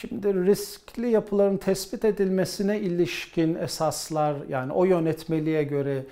Şimdi riskli yapıların tespit edilmesine ilişkin esaslar yani o yönetmeliğe göre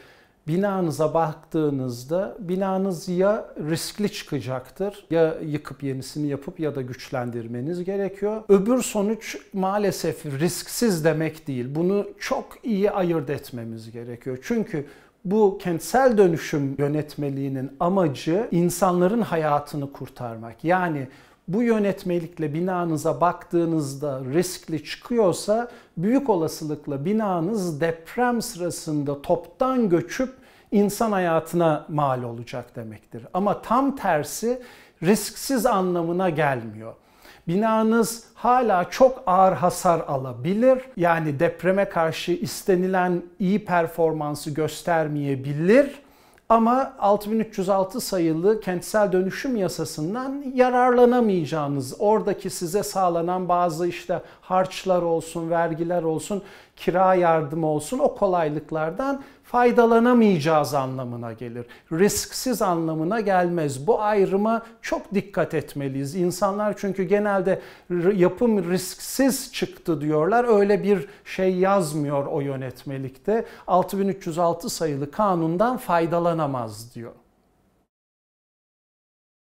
binanıza baktığınızda binanız ya riskli çıkacaktır ya yıkıp yenisini yapıp ya da güçlendirmeniz gerekiyor. Öbür sonuç maalesef risksiz demek değil. Bunu çok iyi ayırt etmemiz gerekiyor. Çünkü bu kentsel dönüşüm yönetmeliğinin amacı insanların hayatını kurtarmak. Yani bu yönetmelikle binanıza baktığınızda riskli çıkıyorsa büyük olasılıkla binanız deprem sırasında toptan göçüp insan hayatına mal olacak demektir. Ama tam tersi risksiz anlamına gelmiyor. Binanız hala çok ağır hasar alabilir. Yani depreme karşı istenilen iyi performansı göstermeyebilir ama 6306 sayılı kentsel dönüşüm yasasından yararlanamayacağınız, oradaki size sağlanan bazı işte harçlar olsun, vergiler olsun, kira yardımı olsun o kolaylıklardan faydalanamayacağız anlamına gelir. Risksiz anlamına gelmez. Bu ayrıma çok dikkat etmeliyiz. İnsanlar çünkü genelde yapım risksiz çıktı diyorlar. Öyle bir şey yazmıyor o yönetmelikte. 6306 sayılı kanundan faydalanamaz diyor.